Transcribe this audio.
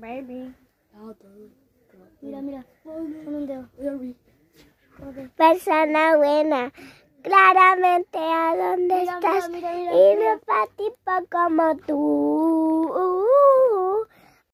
Baby. Mira, mira. Persona buena. Claramente a dónde estás. y no para tipo como tú.